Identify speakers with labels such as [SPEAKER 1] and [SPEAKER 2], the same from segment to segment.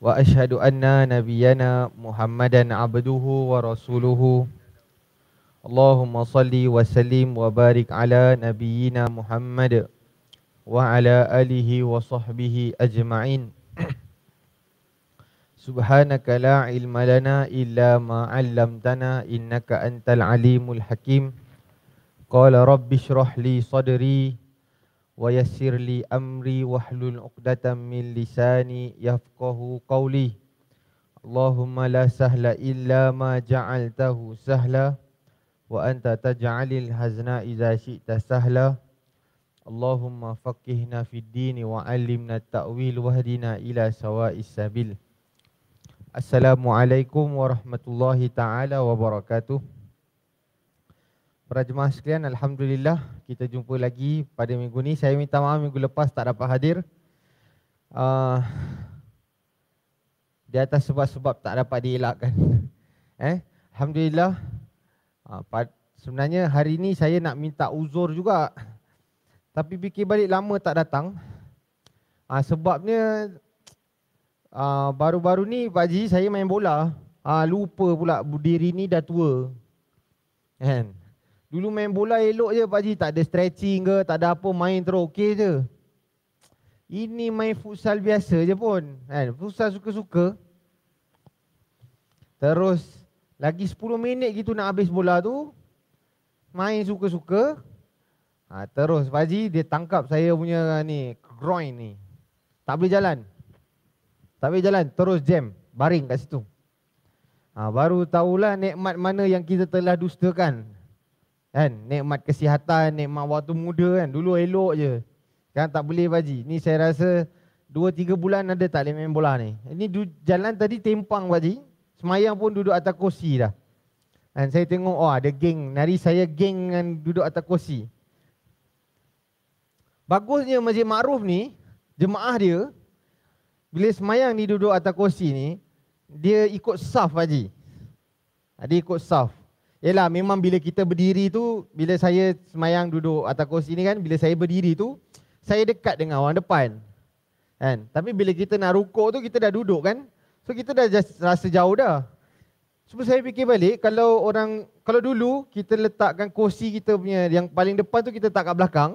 [SPEAKER 1] واشهد ان نبينا محمدا عبده ورسوله اللهم صل وسلم وبارك على نبينا محمد وعلى اله وصحبه اجمعين سبحانك لا علم لنا الا ما علمتنا انك انت العليم الحكيم قال رب اشرح لي صدري ويسر لي أمري واحلل عقدة من لساني يفقه قولي اللهم لا سهل إلا ما جعلته سهلا وأنت تجعل الحزن إذا شئت سهلا اللهم فقهنا في الدين وعلمنا التأويل واهدنا إلى سواء السبيل السلام عليكم ورحمة الله تعالى وبركاته Para jemaah sekalian, Alhamdulillah kita jumpa lagi pada minggu ni. Saya minta maaf minggu lepas tak dapat hadir. Uh, di atas sebab-sebab tak dapat dielakkan. eh, alhamdulillah. Uh, pad- sebenarnya hari ni saya nak minta uzur juga. Tapi fikir balik lama tak datang. Uh, sebabnya uh, baru-baru ni Pak Haji saya main bola. Uh, lupa pula diri ni dah tua. Kan? Dulu main bola elok je Pak Haji. Tak ada stretching ke, tak ada apa main terus okey je. Ini main futsal biasa je pun. Kan? Futsal suka-suka. Terus lagi 10 minit gitu nak habis bola tu. Main suka-suka. Ha, terus Pak Haji dia tangkap saya punya ah, ni groin ni. Tak boleh jalan. Tak boleh jalan. Terus jam. Baring kat situ. Ha, baru tahulah nikmat mana yang kita telah dustakan. Kan, nikmat kesihatan, nikmat waktu muda kan. Dulu elok je. Kan tak boleh baji. Ni saya rasa 2 3 bulan ada tak boleh main bola ni. Ini jalan tadi tempang baji. Semayang pun duduk atas kursi dah. Dan saya tengok, oh ada geng. Nari saya geng dengan duduk atas kursi. Bagusnya Masjid Ma'ruf ni, jemaah dia, bila semayang ni duduk atas kursi ni, dia ikut saf, Haji. Dia ikut saf. Yelah memang bila kita berdiri tu Bila saya semayang duduk atas kursi ni kan Bila saya berdiri tu Saya dekat dengan orang depan kan? Tapi bila kita nak rukuk tu kita dah duduk kan So kita dah rasa jauh dah Cuma saya fikir balik Kalau orang Kalau dulu kita letakkan kursi kita punya Yang paling depan tu kita tak kat belakang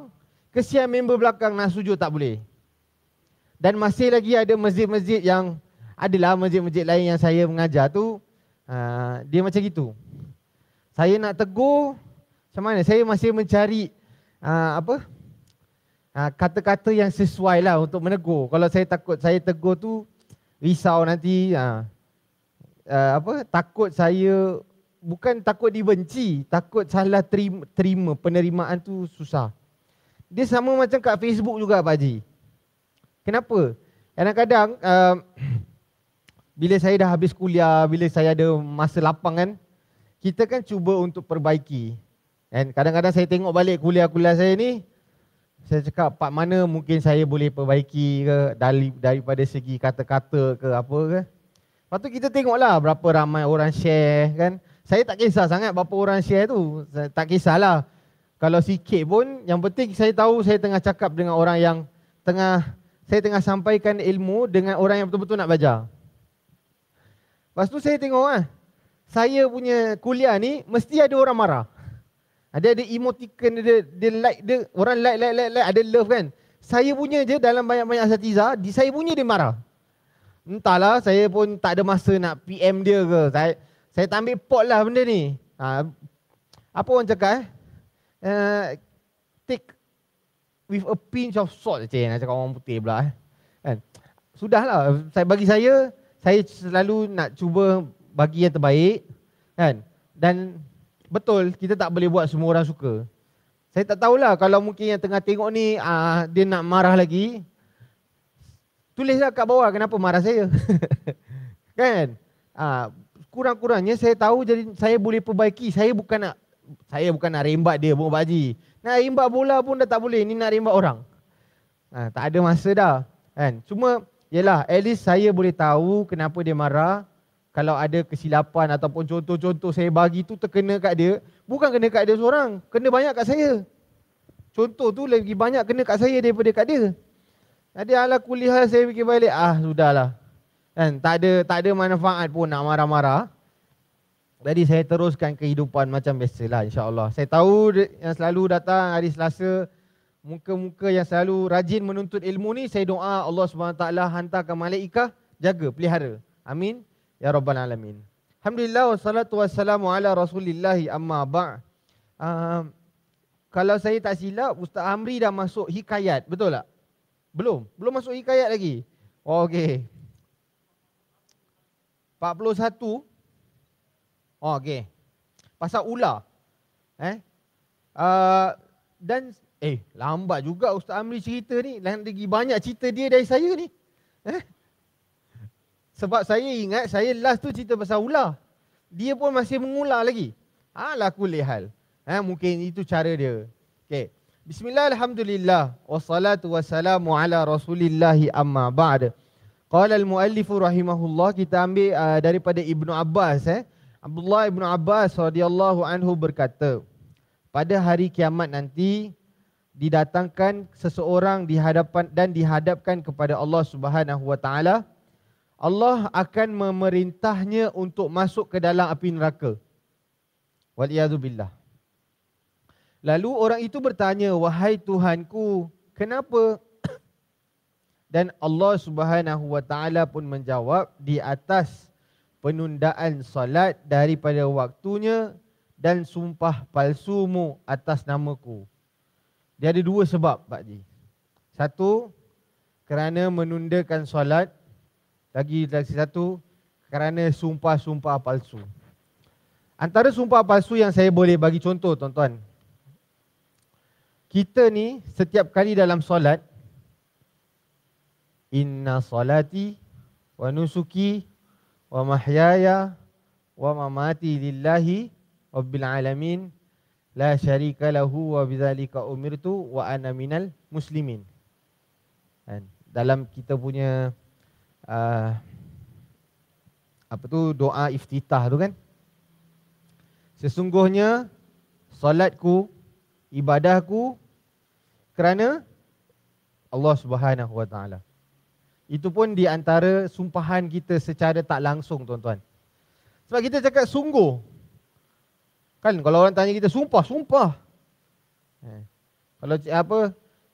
[SPEAKER 1] Kesian member belakang nak sujud tak boleh Dan masih lagi ada masjid-masjid yang Adalah masjid-masjid lain yang saya mengajar tu uh, Dia macam gitu saya nak tegur macam mana saya masih mencari uh, apa uh, kata-kata yang sesuai lah untuk menegur kalau saya takut saya tegur tu risau nanti uh, uh, apa takut saya bukan takut dibenci takut salah terima, terima penerimaan tu susah dia sama macam kat Facebook juga Pak Haji kenapa kadang-kadang uh, bila saya dah habis kuliah bila saya ada masa lapang kan kita kan cuba untuk perbaiki. Dan kadang-kadang saya tengok balik kuliah-kuliah saya ni, saya cakap part mana mungkin saya boleh perbaiki ke dari, daripada segi kata-kata ke apa ke. Lepas tu kita tengoklah berapa ramai orang share kan. Saya tak kisah sangat berapa orang share tu. Saya tak kisahlah. Kalau sikit pun, yang penting saya tahu saya tengah cakap dengan orang yang tengah saya tengah sampaikan ilmu dengan orang yang betul-betul nak belajar. Lepas tu saya tengoklah saya punya kuliah ni mesti ada orang marah. Ada ada emoticon dia dia like dia orang like like like, like ada love kan. Saya punya je dalam banyak-banyak asatiza, di saya punya dia marah. Entahlah saya pun tak ada masa nak PM dia ke. Saya saya tak ambil pot lah benda ni. Ha, apa orang cakap eh? Uh, take with a pinch of salt je nak cakap orang putih pula eh. Kan? Sudahlah saya bagi saya saya selalu nak cuba bagi yang terbaik kan dan betul kita tak boleh buat semua orang suka saya tak tahulah kalau mungkin yang tengah tengok ni uh, dia nak marah lagi tulislah kat bawah kenapa marah saya kan uh, kurang-kurangnya saya tahu jadi saya boleh perbaiki saya bukan nak saya bukan nak rembat dia pun Pak Haji nak rembat bola pun dah tak boleh ni nak rembat orang uh, tak ada masa dah kan cuma Yelah, at least saya boleh tahu kenapa dia marah kalau ada kesilapan ataupun contoh-contoh saya bagi tu terkena kat dia, bukan kena kat dia seorang, kena banyak kat saya. Contoh tu lagi banyak kena kat saya daripada kat dia. Jadi ala kuliah saya fikir balik, ah sudahlah. Kan, tak ada tak ada manfaat pun nak marah-marah. Jadi saya teruskan kehidupan macam biasalah insya-Allah. Saya tahu yang selalu datang hari Selasa muka-muka yang selalu rajin menuntut ilmu ni saya doa Allah Subhanahu taala hantarkan malaikat jaga pelihara. Amin ya rabbal alamin. Alhamdulillah wassalatu wassalamu ala Rasulillah amma ba. Uh, kalau saya tak silap Ustaz Amri dah masuk hikayat, betul tak? Belum, belum masuk hikayat lagi. Oh, Okey. 41 oh, Okey. Pasal ular. Eh? Uh, dan eh lambat juga Ustaz Amri cerita ni. lagi banyak cerita dia dari saya ni. Eh? Sebab saya ingat saya last tu cerita pasal ular. Dia pun masih mengular lagi. Ha lah kulihal. Ha, mungkin itu cara dia. Okay. Bismillah alhamdulillah. Wassalatu wassalamu ala rasulillahi amma ba'da. Qala al-muallifu rahimahullah. Kita ambil uh, daripada Ibn Abbas. Eh. Abdullah Ibn Abbas radhiyallahu anhu berkata. Pada hari kiamat nanti didatangkan seseorang dihadapan dan dihadapkan kepada Allah Subhanahu wa taala Allah akan memerintahnya untuk masuk ke dalam api neraka. Waliyadzubillah. Lalu orang itu bertanya, wahai Tuhanku, kenapa? Dan Allah subhanahu wa ta'ala pun menjawab di atas penundaan salat daripada waktunya dan sumpah palsumu atas namaku. Dia ada dua sebab, Pak Ji. Satu, kerana menundakan solat lagi lagi satu kerana sumpah-sumpah palsu. Antara sumpah palsu yang saya boleh bagi contoh tuan-tuan. Kita ni setiap kali dalam solat inna salati wa nusuki wa mahyaya wa mamati lillahi rabbil alamin la syarika lahu wa bidzalika umirtu wa ana minal muslimin. Dan dalam kita punya uh, apa tu doa iftitah tu kan sesungguhnya solatku ibadahku kerana Allah Subhanahu Wa Taala itu pun di antara sumpahan kita secara tak langsung tuan-tuan sebab kita cakap sungguh kan kalau orang tanya kita sumpah sumpah eh, kalau apa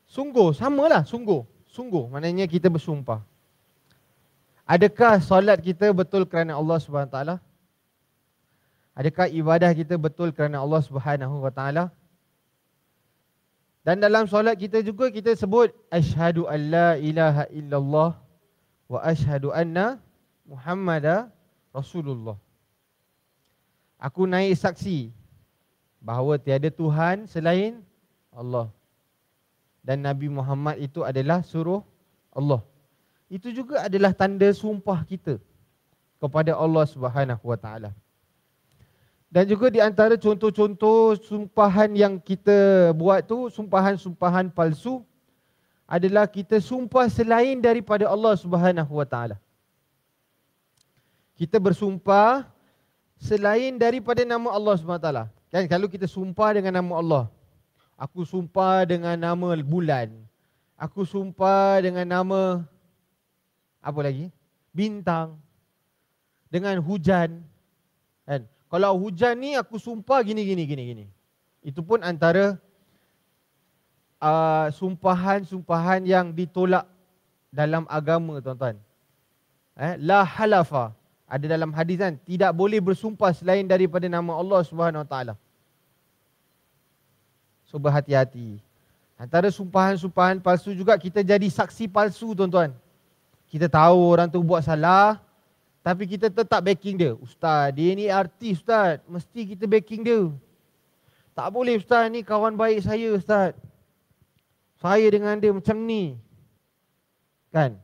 [SPEAKER 1] sungguh samalah sungguh sungguh maknanya kita bersumpah Adakah solat kita betul kerana Allah Subhanahu taala? Adakah ibadah kita betul kerana Allah Subhanahu wa Dan dalam solat kita juga kita sebut asyhadu alla ilaha illallah wa asyhadu anna muhammada rasulullah. Aku naik saksi bahawa tiada tuhan selain Allah. Dan Nabi Muhammad itu adalah suruh Allah. Itu juga adalah tanda sumpah kita kepada Allah Subhanahu Wa Taala. Dan juga di antara contoh-contoh sumpahan yang kita buat tu, sumpahan-sumpahan palsu adalah kita sumpah selain daripada Allah Subhanahu Wa Taala. Kita bersumpah selain daripada nama Allah Subhanahu Wa Taala. Kan kalau kita sumpah dengan nama Allah, aku sumpah dengan nama bulan, aku sumpah dengan nama apa lagi? Bintang dengan hujan. Kan? Kalau hujan ni aku sumpah gini gini gini gini. Itu pun antara uh, sumpahan-sumpahan yang ditolak dalam agama tuan-tuan. Eh, la halafa ada dalam hadis kan tidak boleh bersumpah selain daripada nama Allah Subhanahu Wa Taala. So berhati-hati. Antara sumpahan-sumpahan palsu juga kita jadi saksi palsu tuan-tuan kita tahu orang tu buat salah tapi kita tetap backing dia. Ustaz, dia ni artis ustaz. Mesti kita backing dia. Tak boleh ustaz ni kawan baik saya ustaz. Saya dengan dia macam ni. Kan?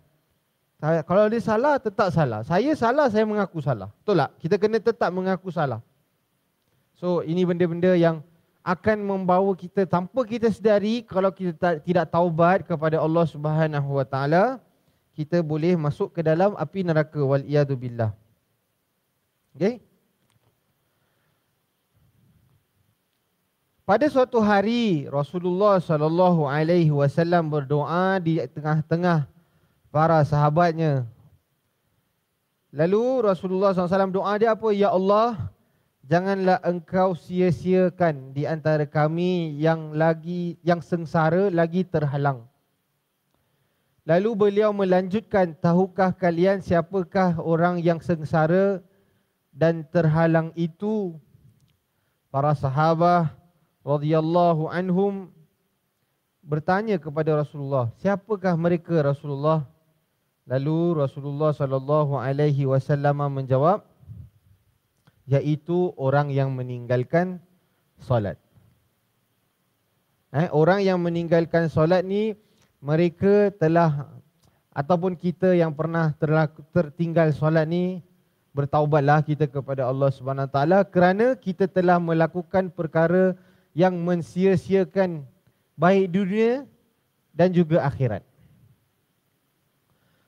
[SPEAKER 1] Kalau dia salah, tetap salah. Saya salah, saya mengaku salah. Betul tak? Kita kena tetap mengaku salah. So, ini benda-benda yang akan membawa kita tanpa kita sedari kalau kita tidak taubat kepada Allah Subhanahu Wa Taala, kita boleh masuk ke dalam api neraka wal iyadu billah. Okey. Pada suatu hari Rasulullah sallallahu alaihi wasallam berdoa di tengah-tengah para sahabatnya. Lalu Rasulullah SAW doa dia apa? Ya Allah, janganlah engkau sia-siakan di antara kami yang lagi yang sengsara lagi terhalang. Lalu beliau melanjutkan, tahukah kalian siapakah orang yang sengsara dan terhalang itu? Para sahabat radhiyallahu anhum bertanya kepada Rasulullah, siapakah mereka Rasulullah? Lalu Rasulullah sallallahu alaihi wasallam menjawab, yaitu orang yang meninggalkan solat. Eh, orang yang meninggalkan solat ni mereka telah ataupun kita yang pernah terlaku, tertinggal solat ni bertaubatlah kita kepada Allah Subhanahu taala kerana kita telah melakukan perkara yang mensia-siakan baik dunia dan juga akhirat.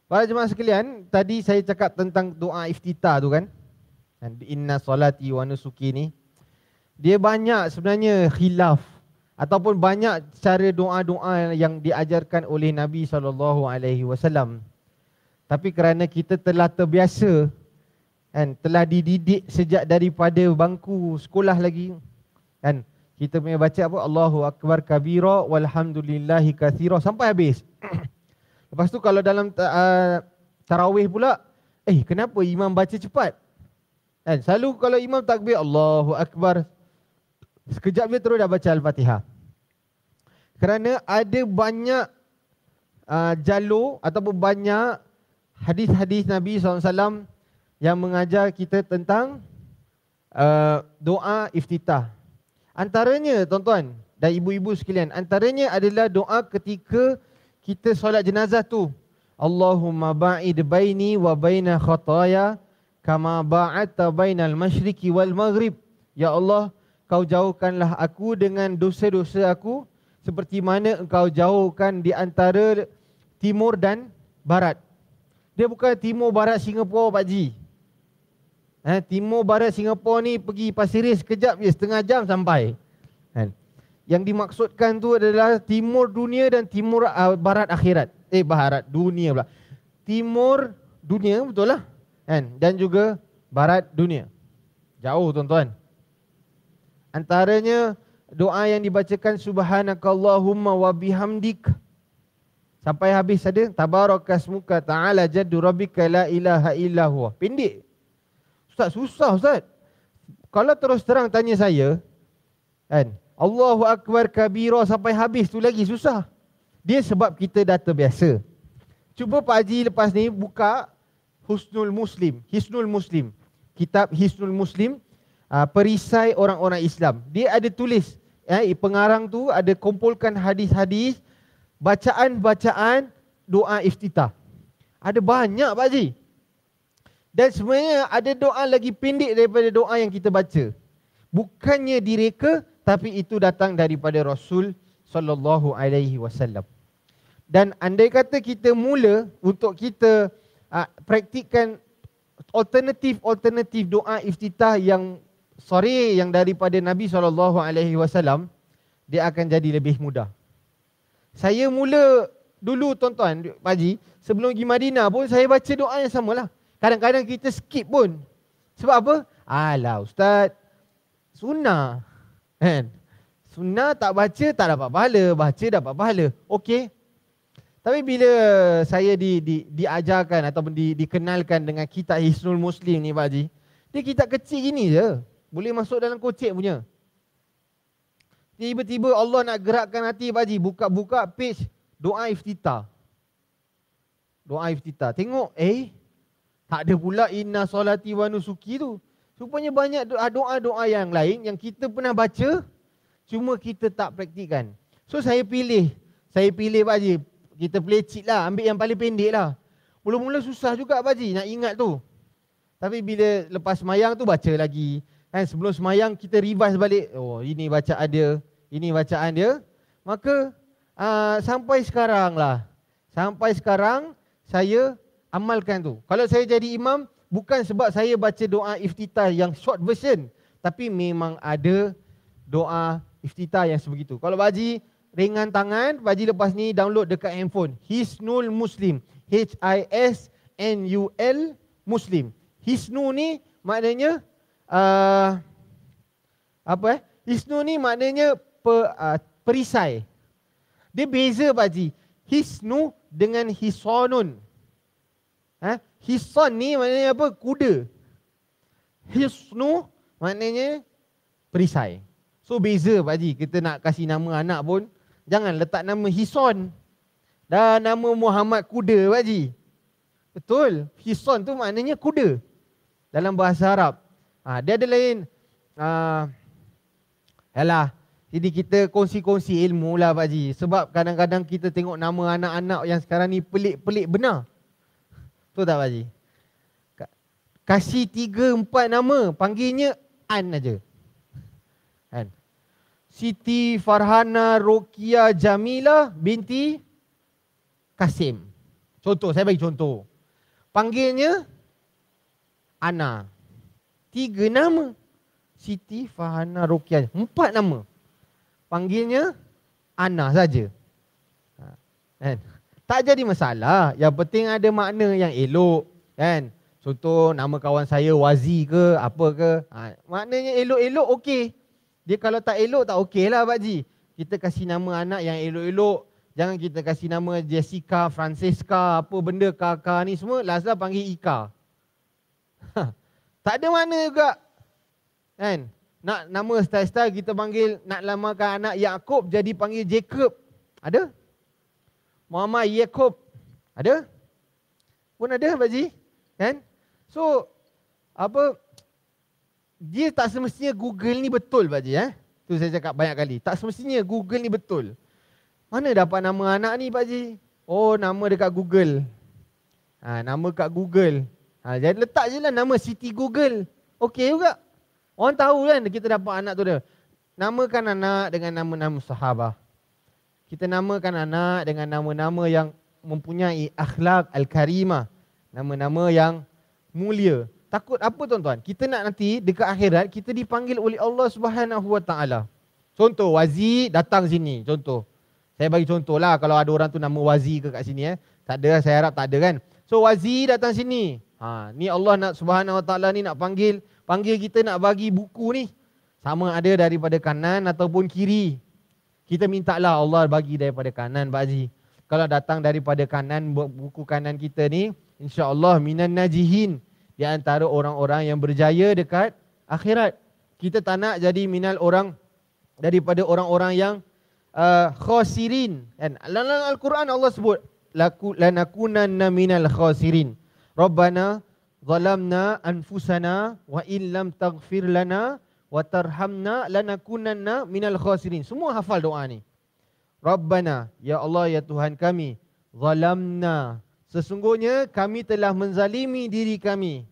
[SPEAKER 1] Para jemaah sekalian, tadi saya cakap tentang doa iftitah tu kan? kan? Inna salati wa nusuki ni. Dia banyak sebenarnya khilaf ataupun banyak cara doa-doa yang diajarkan oleh Nabi saw. Tapi kerana kita telah terbiasa kan telah dididik sejak daripada bangku sekolah lagi kan kita punya baca apa Allahu akbar kabira walhamdulillahi kathira sampai habis. Lepas tu kalau dalam uh, tarawih pula eh kenapa imam baca cepat? Kan selalu kalau imam takbir Allahu akbar Sekejap dia terus dah baca Al-Fatihah. Kerana ada banyak uh, jalur ataupun banyak hadis-hadis Nabi SAW yang mengajar kita tentang uh, doa iftitah. Antaranya tuan-tuan dan ibu-ibu sekalian, antaranya adalah doa ketika kita solat jenazah tu. Allahumma ba'id baini wa baina khataya kama ba'adta baina al-mashriki wal-maghrib. Ya Allah, kau jauhkanlah aku dengan dosa-dosa aku seperti mana engkau jauhkan di antara timur dan barat. Dia bukan timur barat Singapura Pak Ji. Ha, eh, timur barat Singapura ni pergi Pasir Ris kejap je setengah jam sampai. Ha. Yang dimaksudkan tu adalah timur dunia dan timur uh, barat akhirat. Eh barat dunia pula. Timur dunia betul lah. Ha. Dan juga barat dunia. Jauh tuan-tuan. Antaranya doa yang dibacakan subhanakallahumma wa bihamdik sampai habis ada tabarakasmuka ta'ala jaddu rabbika la ilaha illa huwa. Pendek. Ustaz susah ustaz. Kalau terus terang tanya saya kan Allahu akbar kabira sampai habis tu lagi susah. Dia sebab kita dah terbiasa. Cuba Pak Haji lepas ni buka Husnul Muslim, Hisnul Muslim. Kitab Hisnul Muslim Ah, perisai orang-orang Islam. Dia ada tulis, ya, pengarang tu ada kumpulkan hadis-hadis, bacaan-bacaan doa iftitah. Ada banyak Pak Haji. Dan sebenarnya ada doa lagi pendek daripada doa yang kita baca. Bukannya direka tapi itu datang daripada Rasul sallallahu alaihi wasallam. Dan andai kata kita mula untuk kita uh, praktikkan alternatif-alternatif doa iftitah yang sore yang daripada Nabi sallallahu alaihi wasallam dia akan jadi lebih mudah. Saya mula dulu tuan-tuan, Haji, sebelum pergi Madinah pun saya baca doa yang samalah. Kadang-kadang kita skip pun. Sebab apa? Alah ustaz. Sunnah. Kan? Sunnah tak baca tak dapat pahala, baca dapat pahala. Okey. Tapi bila saya di, di, diajarkan ataupun di, dikenalkan dengan kitab Hisnul Muslim ni Pak Haji, dia kitab kecil gini je. Boleh masuk dalam kocik punya. Tiba-tiba Allah nak gerakkan hati Pak Haji. Buka-buka page doa iftita. Doa iftita. Tengok eh. Tak ada pula inna solati wa nusuki tu. Rupanya banyak ah, doa-doa yang lain yang kita pernah baca. Cuma kita tak praktikkan. So saya pilih. Saya pilih Pak Haji. Kita pelecit lah. Ambil yang paling pendek lah. Mula-mula susah juga Pak Haji nak ingat tu. Tapi bila lepas mayang tu baca lagi. Kan sebelum semayang kita revise balik. Oh ini bacaan dia. Ini bacaan dia. Maka uh, sampai sekarang lah. Sampai sekarang saya amalkan tu. Kalau saya jadi imam bukan sebab saya baca doa iftitah yang short version. Tapi memang ada doa iftitah yang sebegitu. Kalau baji ringan tangan, baji lepas ni download dekat handphone. Hisnul Muslim. H-I-S-N-U-L Muslim. Hisnu ni maknanya uh, apa eh? Hisnu ni maknanya per, uh, perisai. Dia beza Pak Haji. Hisnu dengan hisonun. Eh? Hison ni maknanya apa? Kuda. Hisnu maknanya perisai. So beza Pak Haji. Kita nak kasih nama anak pun. Jangan letak nama Hison. Dan nama Muhammad kuda Pak Haji. Betul. Hison tu maknanya kuda. Dalam bahasa Arab. Ha, dia ada lain. Uh, yalah. Jadi kita kongsi-kongsi ilmu lah Pak Ji. Sebab kadang-kadang kita tengok nama anak-anak yang sekarang ni pelik-pelik benar. Tu tak Pak Ji? Kasih tiga empat nama panggilnya An aja. An. Siti Farhana Rokia Jamila binti Kasim. Contoh, saya bagi contoh. Panggilnya Ana tiga nama. Siti Fahana Rukia. Empat nama. Panggilnya Ana saja. Ha, kan? Tak jadi masalah. Yang penting ada makna yang elok. Kan? Contoh nama kawan saya Wazi ke apa ke. Ha, maknanya elok-elok okey. Dia kalau tak elok tak okey lah Ji. Kita kasi nama anak yang elok-elok. Jangan kita kasi nama Jessica, Francesca, apa benda, Kakak ni semua. Last lah panggil Ika. Ha, tak ada mana juga. Kan? Nak nama style-style kita panggil nak lamakan anak Yakub jadi panggil Jacob. Ada? Muhammad Yakub. Ada? Pun ada Pak Ji? Kan? So apa dia tak semestinya Google ni betul Pak Ji eh. Tu saya cakap banyak kali. Tak semestinya Google ni betul. Mana dapat nama anak ni Pak Ji? Oh nama dekat Google. Ha, nama kat Google. Ha, jadi letak je lah nama Siti Google. Okey juga. Orang tahu kan kita dapat anak tu dia. Namakan anak dengan nama-nama sahabah. Kita namakan anak dengan nama-nama yang mempunyai akhlak al-karimah. Nama-nama yang mulia. Takut apa tuan-tuan? Kita nak nanti dekat akhirat kita dipanggil oleh Allah Subhanahu Wa Taala. Contoh Wazir datang sini. Contoh. Saya bagi contoh lah kalau ada orang tu nama Wazir ke kat sini eh. Tak ada saya harap tak ada kan. So Wazir datang sini. Ha, ni Allah nak subhanahu wa ta'ala ni nak panggil. Panggil kita nak bagi buku ni. Sama ada daripada kanan ataupun kiri. Kita minta lah Allah bagi daripada kanan Pak Haji. Kalau datang daripada kanan buku kanan kita ni. Allah minan najihin. Di antara orang-orang yang berjaya dekat akhirat. Kita tak nak jadi minal orang daripada orang-orang yang uh, khosirin. Dan dalam Al-Quran Allah sebut. Lanakunanna minal khosirin. khosirin. Rabbana zalamna anfusana wa in lam taghfir lana wa tarhamna lanakunanna minal khasirin. Semua hafal doa ni. Rabbana ya Allah ya Tuhan kami zalamna sesungguhnya kami telah menzalimi diri kami.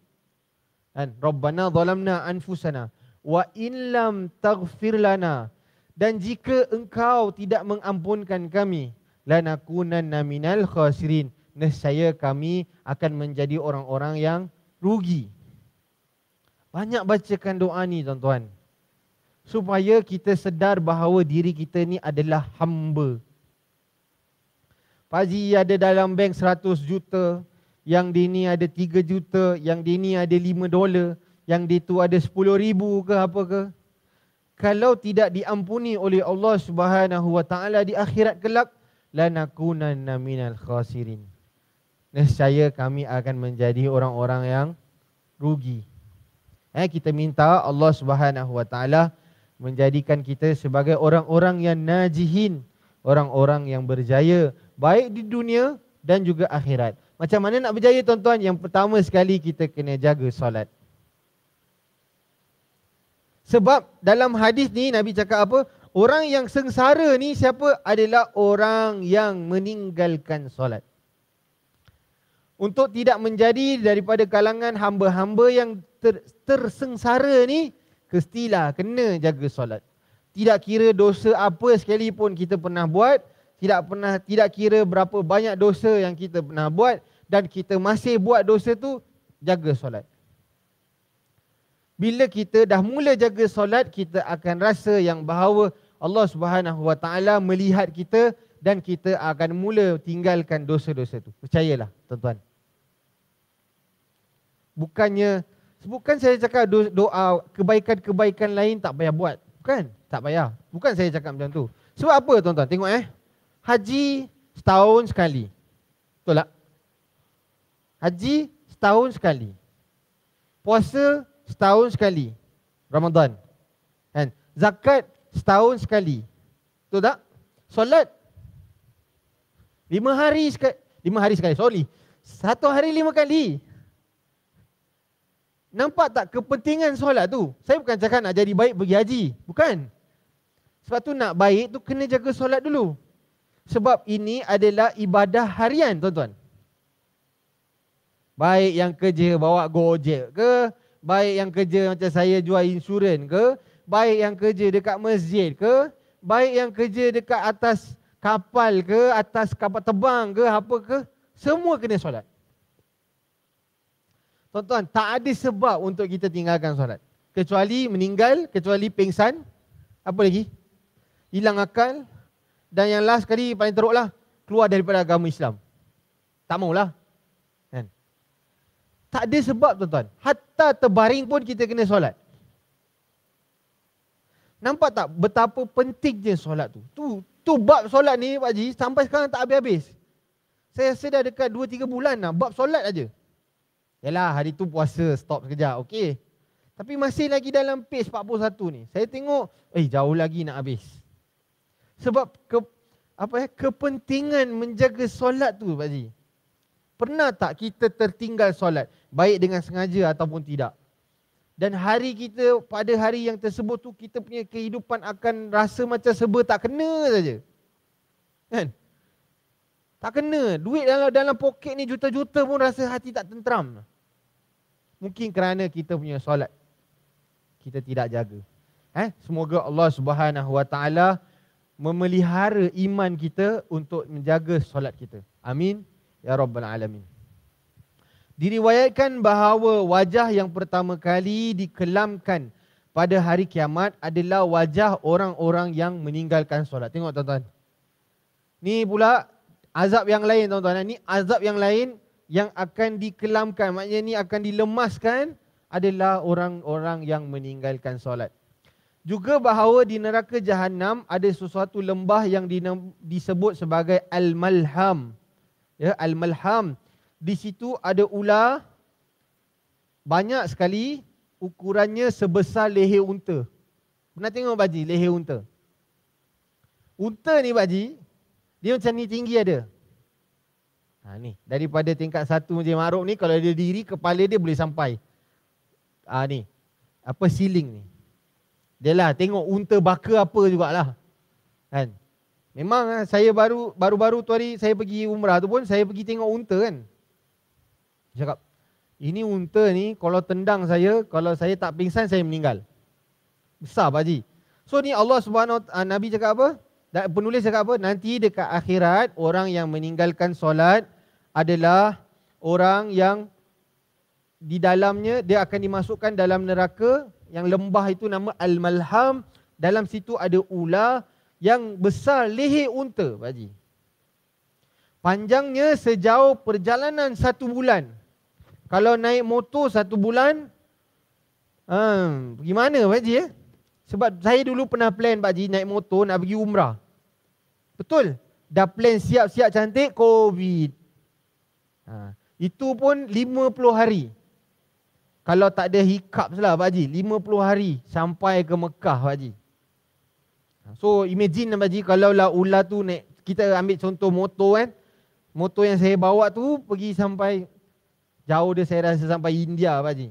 [SPEAKER 1] Kan? Rabbana zalamna anfusana wa in lam taghfir lana dan jika engkau tidak mengampunkan kami lanakunanna minal khasirin nescaya kami akan menjadi orang-orang yang rugi. Banyak bacakan doa ni tuan-tuan. Supaya kita sedar bahawa diri kita ni adalah hamba. Pazi ada dalam bank 100 juta, yang dini ada 3 juta, yang dini ada 5 dolar, yang di tu ada 10 ribu ke apa ke. Kalau tidak diampuni oleh Allah Subhanahu di akhirat kelak, lanakunanna minal khasirin nescaya kami akan menjadi orang-orang yang rugi. Eh, kita minta Allah Subhanahu Wa Taala menjadikan kita sebagai orang-orang yang najihin, orang-orang yang berjaya baik di dunia dan juga akhirat. Macam mana nak berjaya tuan-tuan? Yang pertama sekali kita kena jaga solat. Sebab dalam hadis ni Nabi cakap apa? Orang yang sengsara ni siapa? Adalah orang yang meninggalkan solat untuk tidak menjadi daripada kalangan hamba-hamba yang ter, tersengsara ni kestilah kena jaga solat tidak kira dosa apa sekalipun kita pernah buat tidak pernah tidak kira berapa banyak dosa yang kita pernah buat dan kita masih buat dosa tu jaga solat bila kita dah mula jaga solat kita akan rasa yang bahawa Allah Subhanahu Wa Taala melihat kita dan kita akan mula tinggalkan dosa-dosa tu percayalah tuan-tuan bukannya bukan saya cakap doa kebaikan-kebaikan lain tak payah buat bukan tak payah bukan saya cakap macam tu sebab apa tuan-tuan tengok eh haji setahun sekali betul tak haji setahun sekali puasa setahun sekali Ramadan kan zakat setahun sekali betul tak solat lima hari sekali lima hari sekali sorry satu hari lima kali Nampak tak kepentingan solat tu? Saya bukan cakap nak jadi baik pergi haji. Bukan. Sebab tu nak baik tu kena jaga solat dulu. Sebab ini adalah ibadah harian tuan-tuan. Baik yang kerja bawa gojek ke, baik yang kerja macam saya jual insurans ke, baik yang kerja dekat masjid ke, baik yang kerja dekat atas kapal ke, atas kapal terbang ke, apa ke, semua kena solat. Tuan-tuan, tak ada sebab untuk kita tinggalkan solat. Kecuali meninggal, kecuali pingsan. Apa lagi? Hilang akal. Dan yang last sekali, paling teruklah. Keluar daripada agama Islam. Tak maulah. Kan? Tak ada sebab, tuan-tuan. Hatta terbaring pun kita kena solat. Nampak tak betapa pentingnya solat tu? Tu, tu bab solat ni, Pak Haji, sampai sekarang tak habis-habis. Saya rasa dah dekat 2-3 bulan lah. Bab solat aja. Yalah hari tu puasa stop sekejap Okey Tapi masih lagi dalam page 41 ni Saya tengok Eh jauh lagi nak habis Sebab ke, apa ya, kepentingan menjaga solat tu Pak Ji Pernah tak kita tertinggal solat Baik dengan sengaja ataupun tidak dan hari kita pada hari yang tersebut tu kita punya kehidupan akan rasa macam serba tak kena saja. Kan? Tak kena. Duit dalam dalam poket ni juta-juta pun rasa hati tak tenteram. Lah. Mungkin kerana kita punya solat kita tidak jaga. Eh, semoga Allah Subhanahu Wa Taala memelihara iman kita untuk menjaga solat kita. Amin ya rabbal alamin. Diriwayatkan bahawa wajah yang pertama kali dikelamkan pada hari kiamat adalah wajah orang-orang yang meninggalkan solat. Tengok tuan-tuan. Ni pula azab yang lain tuan-tuan. Ni azab yang lain yang akan dikelamkan, maknanya ini akan dilemaskan adalah orang-orang yang meninggalkan solat. Juga bahawa di neraka jahanam ada sesuatu lembah yang disebut sebagai al-malham. Ya, al-malham. Di situ ada ular banyak sekali ukurannya sebesar leher unta. Pernah tengok Baji leher unta? Unta ni Baji dia macam ni tinggi ada. Ha, ni. Daripada tingkat satu macam Makrub ni kalau dia diri kepala dia boleh sampai. Ha, ni. Apa ceiling ni. Dia lah tengok unta baka apa jugalah. Kan. Memang eh, saya baru baru-baru tu hari saya pergi umrah tu pun saya pergi tengok unta kan. Cakap ini unta ni kalau tendang saya, kalau saya tak pingsan saya meninggal. Besar pak So ni Allah Subhanahu Nabi cakap apa? Dan penulis cakap apa? Nanti dekat akhirat orang yang meninggalkan solat adalah orang yang di dalamnya dia akan dimasukkan dalam neraka yang lembah itu nama Al-Malham. Dalam situ ada ular yang besar leher unta, Pak Haji. Panjangnya sejauh perjalanan satu bulan. Kalau naik motor satu bulan, hmm, ah, gimana Pak Haji? Eh? Sebab saya dulu pernah plan Pak Haji naik motor nak pergi umrah. Betul. Dah plan siap-siap cantik COVID. Ha. Itu pun 50 hari. Kalau tak ada hikap, lah Pak Haji. 50 hari sampai ke Mekah Pak Haji. Ha, so imagine lah, Pak Haji kalau lah ular tu naik. Kita ambil contoh motor kan. Motor yang saya bawa tu pergi sampai jauh dia saya rasa sampai India Pak Haji.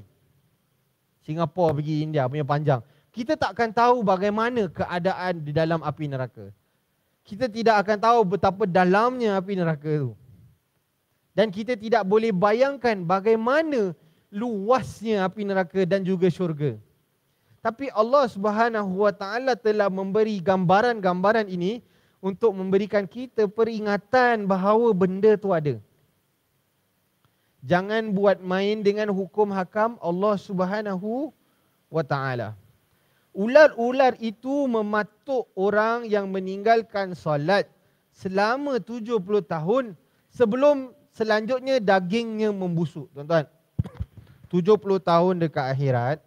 [SPEAKER 1] Singapura pergi India punya panjang. Kita takkan tahu bagaimana keadaan di dalam api neraka kita tidak akan tahu betapa dalamnya api neraka itu. Dan kita tidak boleh bayangkan bagaimana luasnya api neraka dan juga syurga. Tapi Allah Subhanahu Wa Taala telah memberi gambaran-gambaran ini untuk memberikan kita peringatan bahawa benda tu ada. Jangan buat main dengan hukum hakam Allah Subhanahu wa taala. Ular-ular itu mematuk orang yang meninggalkan solat selama 70 tahun sebelum selanjutnya dagingnya membusuk. Tuan-tuan, 70 tahun dekat akhirat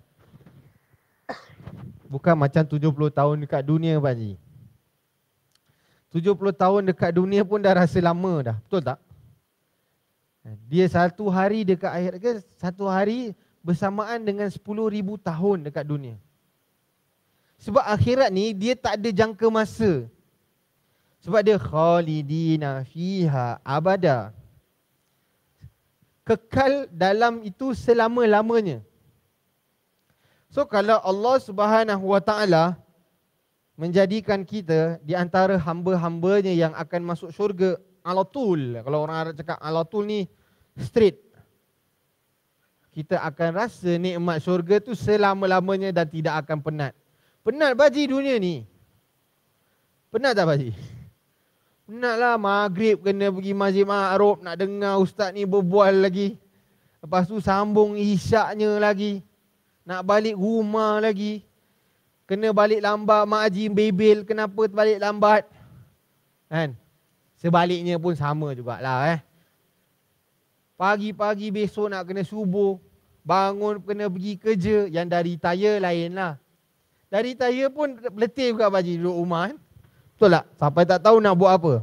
[SPEAKER 1] bukan macam 70 tahun dekat dunia Pak Haji. 70 tahun dekat dunia pun dah rasa lama dah. Betul tak? Dia satu hari dekat akhirat ke satu hari bersamaan dengan 10,000 tahun dekat dunia. Sebab akhirat ni dia tak ada jangka masa. Sebab dia khalidina fiha abada. Kekal dalam itu selama-lamanya. So kalau Allah Subhanahu Wa Taala menjadikan kita di antara hamba-hambanya yang akan masuk syurga alatul. Kalau orang Arab cakap alatul ni straight. Kita akan rasa nikmat syurga tu selama-lamanya dan tidak akan penat. Penat baji dunia ni. Penat tak baji? lah maghrib kena pergi masjid makrub nak dengar ustaz ni berbual lagi. Lepas tu sambung isyaknya lagi. Nak balik rumah lagi. Kena balik lambat mak haji bebel kenapa terbalik lambat. Kan? Sebaliknya pun sama jugalah eh. Pagi-pagi besok nak kena subuh. Bangun kena pergi kerja yang dari retire lain lah. Dari saya pun letih juga baji duduk rumah kan. Betul tak? Sampai tak tahu nak buat apa.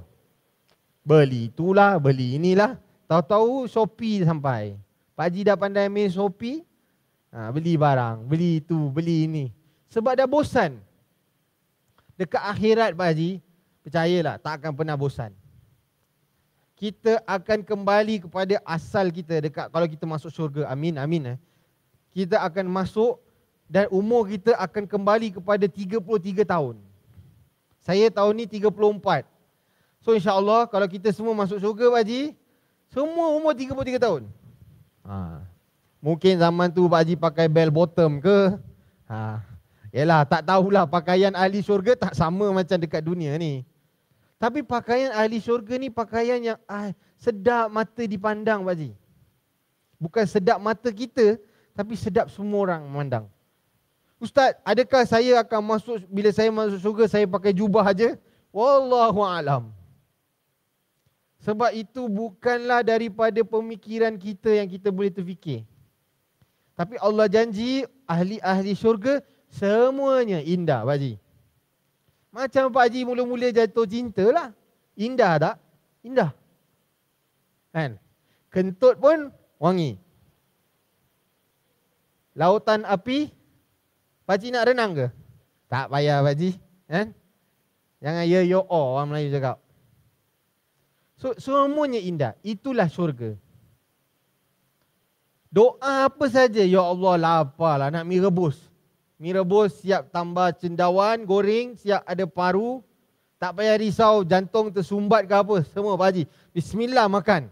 [SPEAKER 1] Beli itulah, beli inilah. Tahu-tahu Shopee sampai. Pak Haji dah pandai main Shopee. Ha, beli barang, beli itu, beli ini. Sebab dah bosan. Dekat akhirat Pak Haji, percayalah tak akan pernah bosan. Kita akan kembali kepada asal kita dekat kalau kita masuk syurga. Amin, amin. Eh. Kita akan masuk dan umur kita akan kembali kepada 33 tahun. Saya tahun ni 34. So insya-Allah kalau kita semua masuk syurga Pak Haji, semua umur 33 tahun. Ha. Mungkin zaman tu Pak Haji pakai bell bottom ke? Ha. Yalah, tak tahulah pakaian ahli syurga tak sama macam dekat dunia ni. Tapi pakaian ahli syurga ni pakaian yang ah, sedap mata dipandang Pak Haji. Bukan sedap mata kita, tapi sedap semua orang memandang. Ustaz, adakah saya akan masuk bila saya masuk syurga saya pakai jubah aja? Wallahu alam. Sebab itu bukanlah daripada pemikiran kita yang kita boleh terfikir. Tapi Allah janji ahli-ahli syurga semuanya indah, Pak Haji. Macam Pak Haji mula-mula jatuh cinta lah. Indah tak? Indah. Kan? Kentut pun wangi. Lautan api Pakcik nak renang ke? Tak payah pakcik. Eh? Kan? Jangan ya yo ya, o oh, orang Melayu cakap. So, semuanya indah. Itulah syurga. Doa apa saja, Ya Allah lapar lah nak mie rebus. Mie rebus siap tambah cendawan, goreng, siap ada paru. Tak payah risau jantung tersumbat ke apa. Semua Pak Bismillah makan.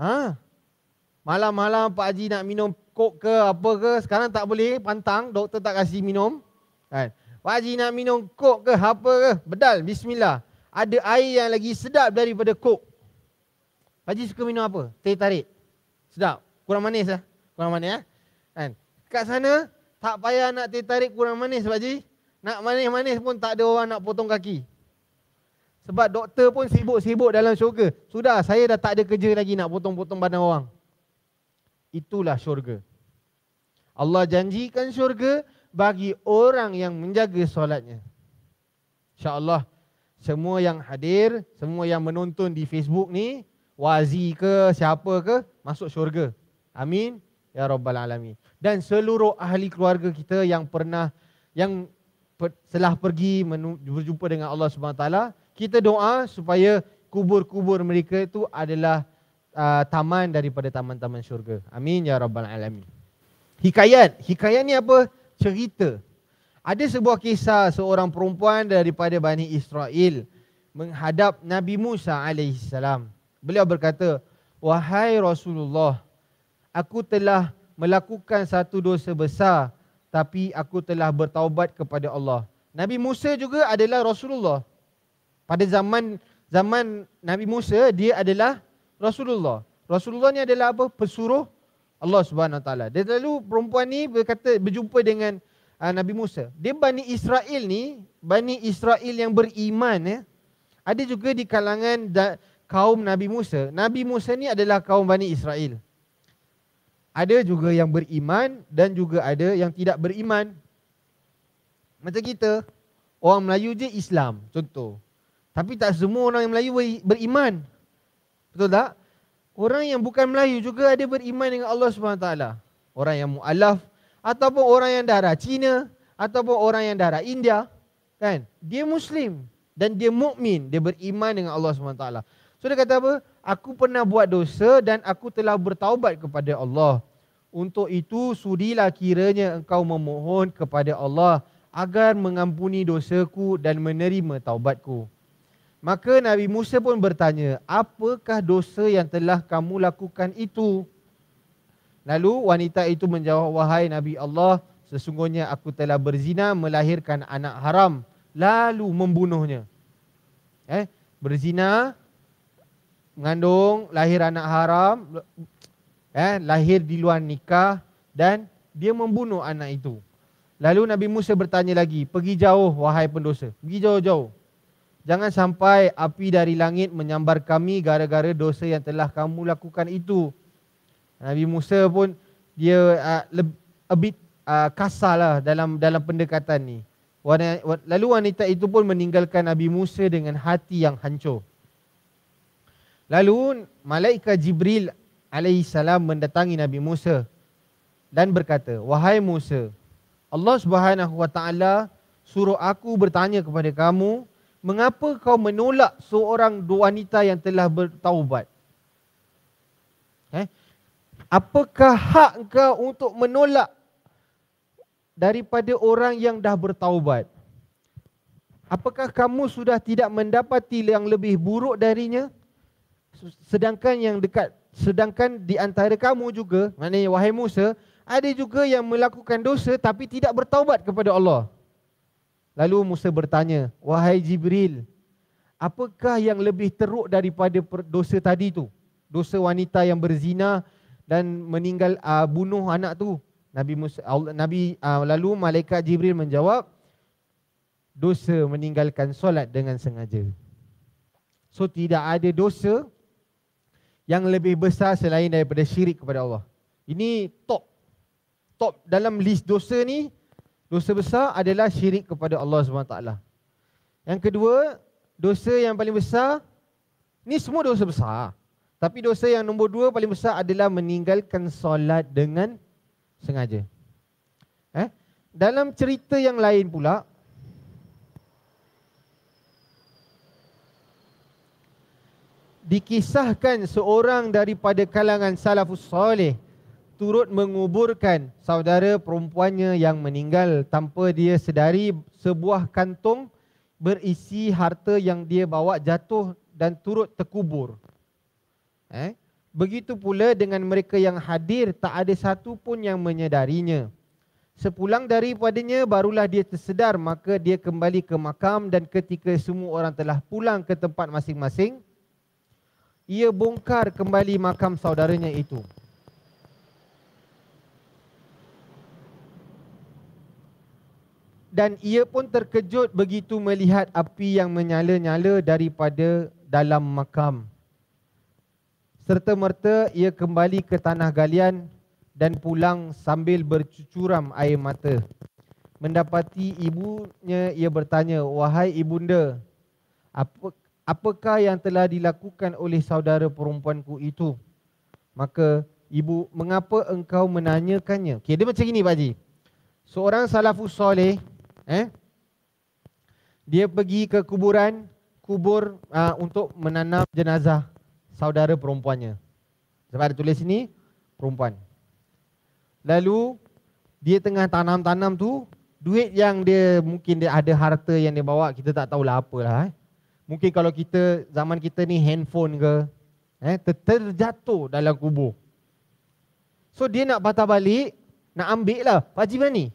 [SPEAKER 1] Ha? Malam-malam Pak Haji nak minum kok ke apa ke sekarang tak boleh pantang doktor tak kasi minum kan Pakji nak minum kok ke apa ke bedal bismillah ada air yang lagi sedap daripada kok Pakji suka minum apa teh tarik sedap kurang manis lah kurang manis ya kan kat sana tak payah nak teh tarik kurang manis pakji nak manis-manis pun tak ada orang nak potong kaki sebab doktor pun sibuk-sibuk dalam syurga sudah saya dah tak ada kerja lagi nak potong-potong badan orang itulah syurga. Allah janjikan syurga bagi orang yang menjaga solatnya. InsyaAllah semua yang hadir, semua yang menonton di Facebook ni, wazi ke siapa ke, masuk syurga. Amin. Ya Rabbal Alamin. Dan seluruh ahli keluarga kita yang pernah, yang telah pergi berjumpa dengan Allah SWT, kita doa supaya kubur-kubur mereka itu adalah uh, taman daripada taman-taman syurga. Amin ya rabbal alamin. Hikayat, hikayat ni apa? Cerita. Ada sebuah kisah seorang perempuan daripada Bani Israel menghadap Nabi Musa alaihi salam. Beliau berkata, "Wahai Rasulullah, aku telah melakukan satu dosa besar tapi aku telah bertaubat kepada Allah." Nabi Musa juga adalah Rasulullah. Pada zaman zaman Nabi Musa dia adalah Rasulullah. Rasulullah ni adalah apa? Pesuruh Allah Subhanahu Wa Taala. Dia lalu perempuan ni berkata berjumpa dengan uh, Nabi Musa. Dia Bani Israel ni, Bani Israel yang beriman ya. Ada juga di kalangan da- kaum Nabi Musa. Nabi Musa ni adalah kaum Bani Israel. Ada juga yang beriman dan juga ada yang tidak beriman. Macam kita, orang Melayu je Islam contoh. Tapi tak semua orang yang Melayu beriman. Betul tak? Orang yang bukan Melayu juga ada beriman dengan Allah SWT. Orang yang mu'alaf. Ataupun orang yang darah Cina. Ataupun orang yang darah India. Kan? Dia Muslim. Dan dia mukmin, Dia beriman dengan Allah SWT. So dia kata apa? Aku pernah buat dosa dan aku telah bertaubat kepada Allah. Untuk itu sudilah kiranya engkau memohon kepada Allah agar mengampuni dosaku dan menerima taubatku. Maka Nabi Musa pun bertanya, apakah dosa yang telah kamu lakukan itu? Lalu wanita itu menjawab, wahai Nabi Allah, sesungguhnya aku telah berzina melahirkan anak haram, lalu membunuhnya. Eh, berzina, mengandung, lahir anak haram, eh, lahir di luar nikah dan dia membunuh anak itu. Lalu Nabi Musa bertanya lagi, pergi jauh wahai pendosa, pergi jauh-jauh. Jangan sampai api dari langit menyambar kami gara-gara dosa yang telah kamu lakukan itu. Nabi Musa pun dia uh, ah, le- a bit uh, ah, kasarlah dalam dalam pendekatan ni. Lalu wanita itu pun meninggalkan Nabi Musa dengan hati yang hancur. Lalu malaikat Jibril alaihissalam mendatangi Nabi Musa dan berkata, "Wahai Musa, Allah Subhanahu suruh aku bertanya kepada kamu." Mengapa kau menolak seorang dua wanita yang telah bertaubat? Eh? Apakah hak kau untuk menolak daripada orang yang dah bertaubat? Apakah kamu sudah tidak mendapati yang lebih buruk darinya? Sedangkan yang dekat, sedangkan di antara kamu juga, maknanya wahai Musa, ada juga yang melakukan dosa tapi tidak bertaubat kepada Allah. Lalu Musa bertanya, "Wahai Jibril, apakah yang lebih teruk daripada dosa tadi tu? Dosa wanita yang berzina dan meninggal uh, bunuh anak tu?" Nabi Musa Allah, Nabi uh, lalu malaikat Jibril menjawab, "Dosa meninggalkan solat dengan sengaja." So tidak ada dosa yang lebih besar selain daripada syirik kepada Allah. Ini top top dalam list dosa ni dosa besar adalah syirik kepada Allah SWT. Yang kedua, dosa yang paling besar, ni semua dosa besar. Tapi dosa yang nombor dua paling besar adalah meninggalkan solat dengan sengaja. Eh? Dalam cerita yang lain pula, dikisahkan seorang daripada kalangan salafus salih turut menguburkan saudara perempuannya yang meninggal tanpa dia sedari sebuah kantung berisi harta yang dia bawa jatuh dan turut terkubur. Eh? Begitu pula dengan mereka yang hadir tak ada satu pun yang menyedarinya. Sepulang daripadanya barulah dia tersedar maka dia kembali ke makam dan ketika semua orang telah pulang ke tempat masing-masing ia bongkar kembali makam saudaranya itu. dan ia pun terkejut begitu melihat api yang menyala-nyala daripada dalam makam. Serta-merta ia kembali ke tanah galian dan pulang sambil bercucuram air mata. Mendapati ibunya ia bertanya, "Wahai ibunda, apakah yang telah dilakukan oleh saudara perempuanku itu?" Maka ibu, "Mengapa engkau menanyakannya?" Okey, dia macam gini, Pak Haji. Seorang salafus soleh Eh? Dia pergi ke kuburan, kubur uh, untuk menanam jenazah saudara perempuannya. Sebab ada tulis sini, perempuan. Lalu, dia tengah tanam-tanam tu, duit yang dia mungkin dia ada harta yang dia bawa, kita tak tahu tahulah apalah. Eh? Mungkin kalau kita, zaman kita ni handphone ke, eh, ter- terjatuh dalam kubur. So dia nak patah balik, nak ambil lah. Pak Haji berani.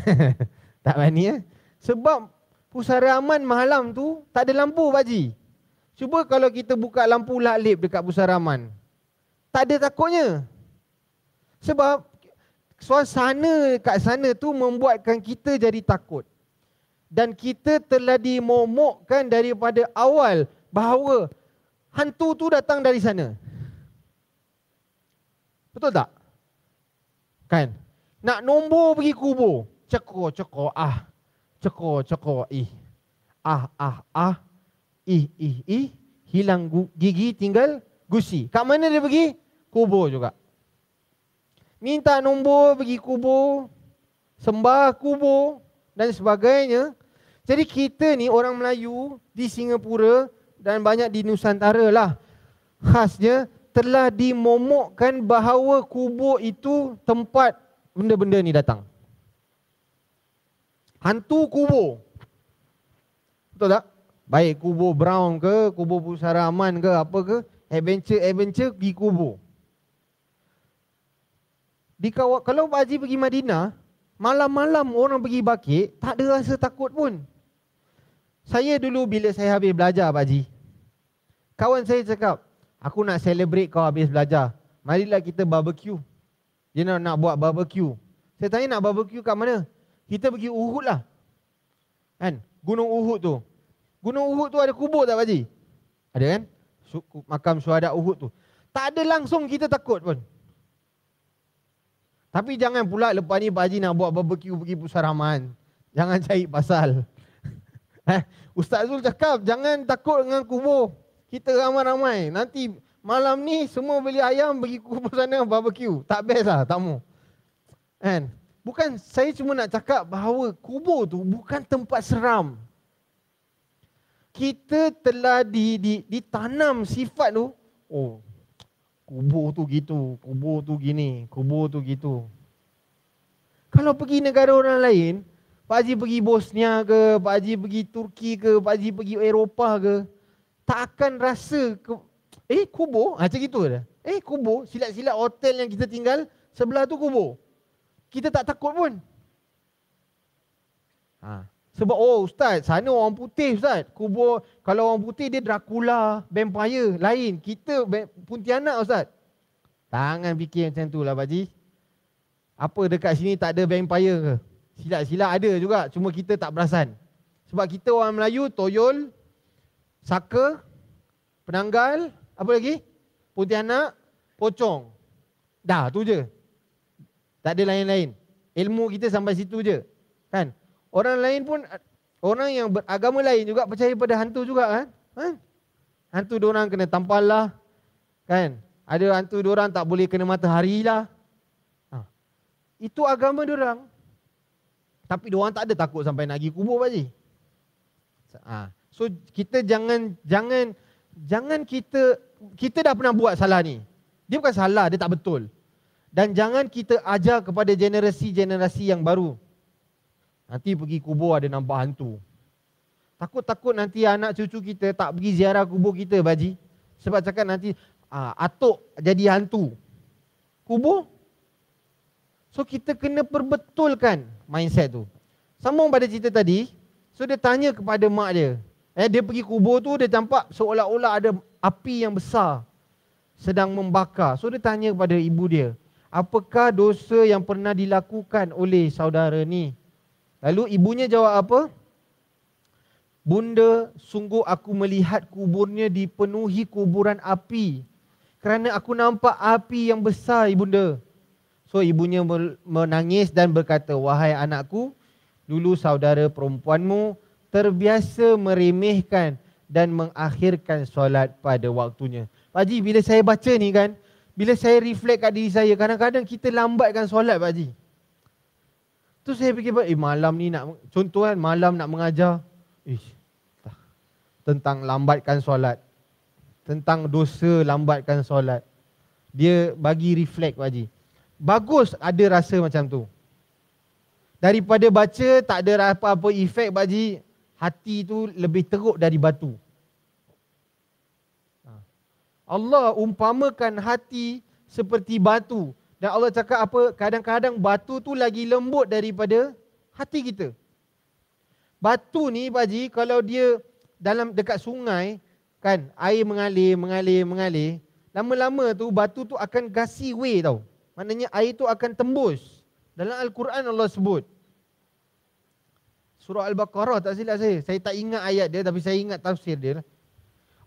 [SPEAKER 1] tak berani eh. Sebab pusara aman malam tu tak ada lampu Pak Haji. Cuba kalau kita buka lampu laklip dekat pusara aman. Tak ada takutnya. Sebab suasana kat sana tu membuatkan kita jadi takut. Dan kita telah dimomokkan daripada awal bahawa hantu tu datang dari sana. Betul tak? Kan? Nak nombor pergi kubur ceko ceko ah ceko ceko i ah ah ah i i i hilang gu, gigi tinggal gusi kat mana dia pergi kubur juga minta nombor pergi kubur sembah kubur dan sebagainya jadi kita ni orang Melayu di Singapura dan banyak di Nusantara lah khasnya telah dimomokkan bahawa kubur itu tempat benda-benda ni datang. Hantu kubur. Betul tak? Baik kubur brown ke, kubur pusara aman ke, apa ke. Adventure-adventure pergi kubur. Di kawal, kalau Pak Haji pergi Madinah, malam-malam orang pergi bakit, tak ada rasa takut pun. Saya dulu bila saya habis belajar Pak Haji, kawan saya cakap, aku nak celebrate kau habis belajar. Marilah kita barbecue. Dia nak, nak buat barbecue. Saya tanya nak barbecue kat mana? Kita pergi Uhud lah. Kan? Gunung Uhud tu. Gunung Uhud tu ada kubur tak Pakcik? Ada kan? Makam suhada Uhud tu. Tak ada langsung kita takut pun. Tapi jangan pula lepas ni Pakcik nak buat barbecue pergi Pusat Rahman. Jangan cari pasal. Eh, Ustaz Zul cakap jangan takut dengan kubur. Kita ramai-ramai. Nanti malam ni semua beli ayam pergi kubur sana barbecue. Tak best lah tamu. Kan? Bukan saya cuma nak cakap bahawa kubur tu bukan tempat seram. Kita telah di, di, ditanam sifat tu. Oh, kubur tu gitu, kubur tu gini, kubur tu gitu. Kalau pergi negara orang lain, Pak Haji pergi Bosnia ke, Pak Haji pergi Turki ke, Pak Haji pergi Eropah ke, tak akan rasa, ke, eh kubur? Ah, macam gitu dah. Eh kubur? Silap-silap hotel yang kita tinggal, sebelah tu kubur kita tak takut pun. Ha. Sebab oh ustaz, sana orang putih ustaz. Kubur kalau orang putih dia Dracula, vampire lain. Kita Pontianak ustaz. Tangan fikir macam tu lah Pakcik. Apa dekat sini tak ada vampire ke? Silat-silat ada juga. Cuma kita tak berasan. Sebab kita orang Melayu, Toyol, Saka, Penanggal, apa lagi? Pontianak, Pocong. Dah, tu je. Tak ada lain-lain. Ilmu kita sampai situ je. Kan? Orang lain pun orang yang beragama lain juga percaya pada hantu juga kan? kan? Hantu diorang kena tampal lah. Kan? Ada hantu diorang tak boleh kena matahari lah. Ha. Itu agama diorang. Tapi diorang tak ada takut sampai nak pergi kubur pakji. Ha. So kita jangan jangan jangan kita kita dah pernah buat salah ni. Dia bukan salah, dia tak betul dan jangan kita ajar kepada generasi-generasi yang baru. Nanti pergi kubur ada nampak hantu. Takut-takut nanti anak cucu kita tak pergi ziarah kubur kita, Baji. Sebab cakap nanti uh, atuk jadi hantu. Kubur? So kita kena perbetulkan mindset tu. Sambung pada cerita tadi, so dia tanya kepada mak dia. Eh, dia pergi kubur tu, dia nampak seolah-olah ada api yang besar sedang membakar. So dia tanya kepada ibu dia, apakah dosa yang pernah dilakukan oleh saudara ni? Lalu ibunya jawab apa? Bunda, sungguh aku melihat kuburnya dipenuhi kuburan api. Kerana aku nampak api yang besar, ibunda. So ibunya menangis dan berkata, "Wahai anakku, dulu saudara perempuanmu terbiasa meremehkan dan mengakhirkan solat pada waktunya." Pak Haji, bila saya baca ni kan, bila saya reflect kat diri saya, kadang-kadang kita lambatkan solat Pak Haji. Tu saya fikir, eh malam ni nak, contoh kan malam nak mengajar, ish, tak. tentang lambatkan solat. Tentang dosa lambatkan solat. Dia bagi reflect Pak Haji. Bagus ada rasa macam tu. Daripada baca tak ada apa-apa efek Pak Haji, hati tu lebih teruk dari batu. Allah umpamakan hati seperti batu. Dan Allah cakap apa? Kadang-kadang batu tu lagi lembut daripada hati kita. Batu ni Pak Paji kalau dia dalam dekat sungai kan air mengalir, mengalir, mengalir. Lama-lama tu batu tu akan gasi way tau. Maknanya air tu akan tembus. Dalam Al-Quran Allah sebut. Surah Al-Baqarah tak silap saya. Saya tak ingat ayat dia tapi saya ingat tafsir dia lah.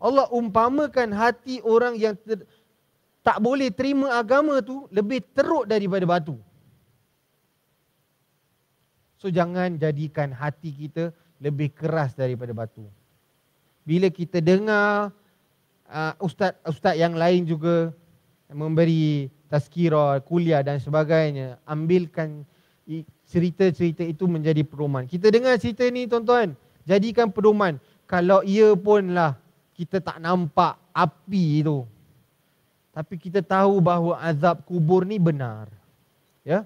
[SPEAKER 1] Allah umpamakan hati orang yang ter, tak boleh terima agama tu lebih teruk daripada batu. So jangan jadikan hati kita lebih keras daripada batu. Bila kita dengar uh, ah, ustaz-ustaz yang lain juga memberi tazkirah, kuliah dan sebagainya, ambilkan cerita-cerita itu menjadi pedoman. Kita dengar cerita ni tuan-tuan, jadikan pedoman. Kalau ia pun lah kita tak nampak api itu. Tapi kita tahu bahawa azab kubur ni benar. Ya.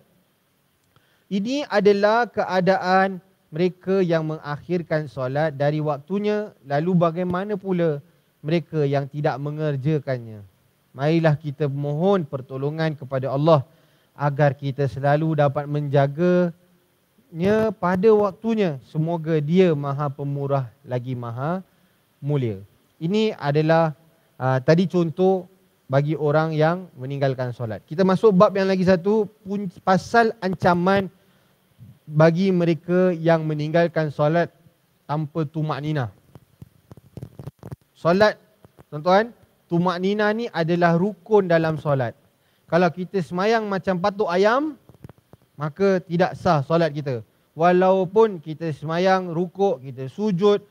[SPEAKER 1] Ini adalah keadaan mereka yang mengakhirkan solat dari waktunya lalu bagaimana pula mereka yang tidak mengerjakannya. Marilah kita mohon pertolongan kepada Allah agar kita selalu dapat menjaga nya pada waktunya semoga dia maha pemurah lagi maha mulia ini adalah uh, tadi contoh bagi orang yang meninggalkan solat. Kita masuk bab yang lagi satu pasal ancaman bagi mereka yang meninggalkan solat tanpa tumak nina. Solat, tuan-tuan, tumak nina ni adalah rukun dalam solat. Kalau kita semayang macam patuk ayam, maka tidak sah solat kita. Walaupun kita semayang, rukuk, kita sujud,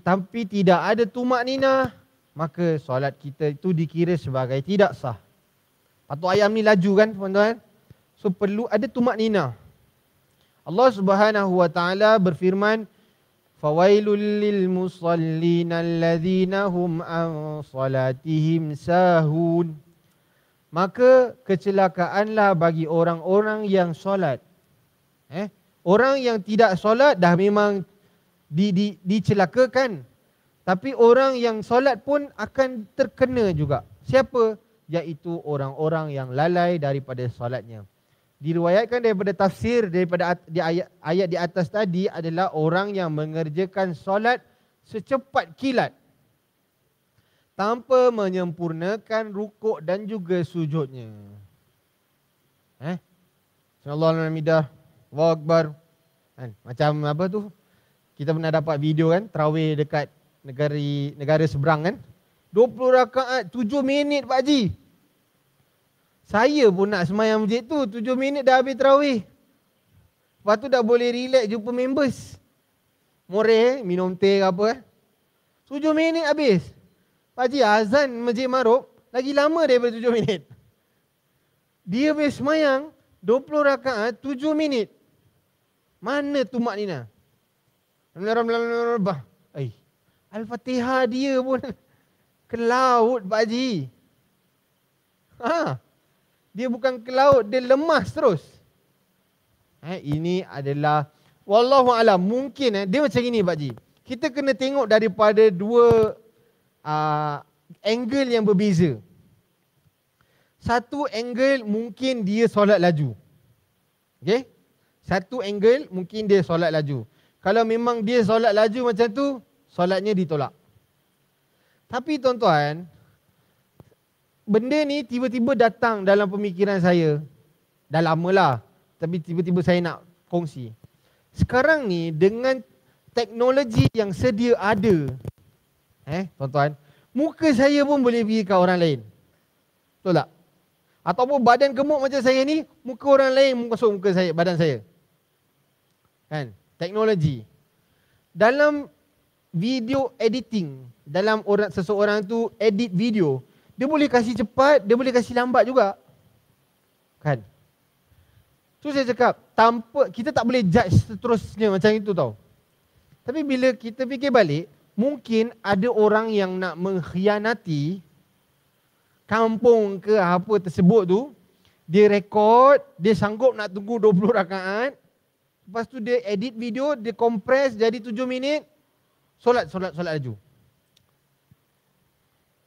[SPEAKER 1] tapi tidak ada tumak nina, maka solat kita itu dikira sebagai tidak sah. Patut ayam ni laju kan, tuan-tuan? So perlu ada tumak nina. Allah Subhanahu wa taala berfirman Fawailul lil musallin alladhina hum an salatihim sahun Maka kecelakaanlah bagi orang-orang yang solat. Eh? Orang yang tidak solat dah memang di, di, dicelakakan. Tapi orang yang solat pun akan terkena juga. Siapa? Iaitu orang-orang yang lalai daripada solatnya. Diriwayatkan daripada tafsir daripada di ayat, ayat di atas tadi adalah orang yang mengerjakan solat secepat kilat. Tanpa menyempurnakan rukuk dan juga sujudnya. Eh? Sallallahu alaihi wa Macam apa tu? kita pernah dapat video kan terawih dekat negari negara seberang kan 20 rakaat 7 minit pak ji saya pun nak semayang masjid tu 7 minit dah habis terawih lepas tu dah boleh relax jumpa members more eh, minum teh ke apa eh 7 minit habis pak ji azan masjid maruf lagi lama daripada 7 minit dia habis semayang 20 rakaat 7 minit mana tu mak ni Al-Fatihah dia pun ke laut Pak Haji. Ha. Dia bukan ke laut, dia lemas terus. Eh, ini adalah wallahu alam mungkin eh, dia macam ini Pak Haji. Kita kena tengok daripada dua uh, angle yang berbeza. Satu angle mungkin dia solat laju. okay? Satu angle mungkin dia solat laju. Kalau memang dia solat laju macam tu, solatnya ditolak. Tapi tuan-tuan, benda ni tiba-tiba datang dalam pemikiran saya. Dah lama lah. Tapi tiba-tiba saya nak kongsi. Sekarang ni dengan teknologi yang sedia ada, eh tuan-tuan, muka saya pun boleh pergi ke orang lain. Betul tak? Ataupun badan gemuk macam saya ni, muka orang lain masuk muka saya, badan saya. Kan? Eh? teknologi dalam video editing dalam orang seseorang tu edit video dia boleh kasi cepat dia boleh kasi lambat juga kan tu saya cakap tanpa kita tak boleh judge seterusnya macam itu tau tapi bila kita fikir balik mungkin ada orang yang nak mengkhianati kampung ke apa tersebut tu dia rekod dia sanggup nak tunggu 20 rakaat Lepas tu dia edit video, dia kompres jadi tujuh minit. Solat, solat, solat laju.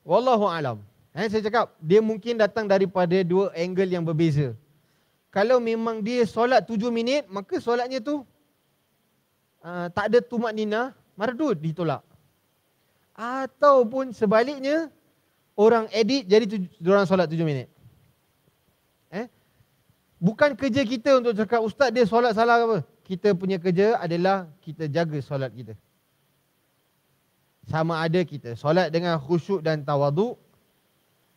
[SPEAKER 1] Wallahu alam. Eh, saya cakap, dia mungkin datang daripada dua angle yang berbeza. Kalau memang dia solat tujuh minit, maka solatnya tu uh, tak ada tumak nina, mardud ditolak. Ataupun sebaliknya, orang edit jadi tuj- orang solat tujuh minit. Bukan kerja kita untuk cakap ustaz dia solat salah apa. Kita punya kerja adalah kita jaga solat kita. Sama ada kita solat dengan khusyuk dan tawadu,